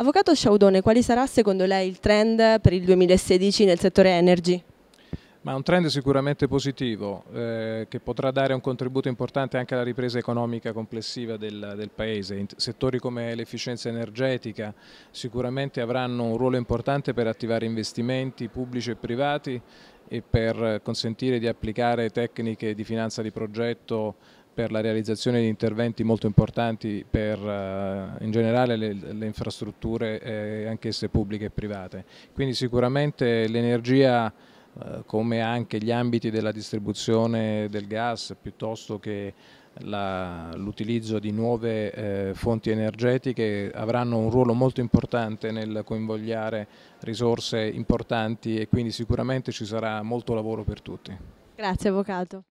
Avvocato Sciaudone, quali sarà secondo lei il trend per il 2016 nel settore energy? Ma un trend sicuramente positivo eh, che potrà dare un contributo importante anche alla ripresa economica complessiva del, del Paese. In settori come l'efficienza energetica sicuramente avranno un ruolo importante per attivare investimenti pubblici e privati e per consentire di applicare tecniche di finanza di progetto per la realizzazione di interventi molto importanti per uh, in generale le, le infrastrutture eh, anch'esse pubbliche e private. Quindi sicuramente l'energia eh, come anche gli ambiti della distribuzione del gas piuttosto che l'utilizzo di nuove eh, fonti energetiche avranno un ruolo molto importante nel coinvogliare risorse importanti e quindi sicuramente ci sarà molto lavoro per tutti. Grazie Avvocato.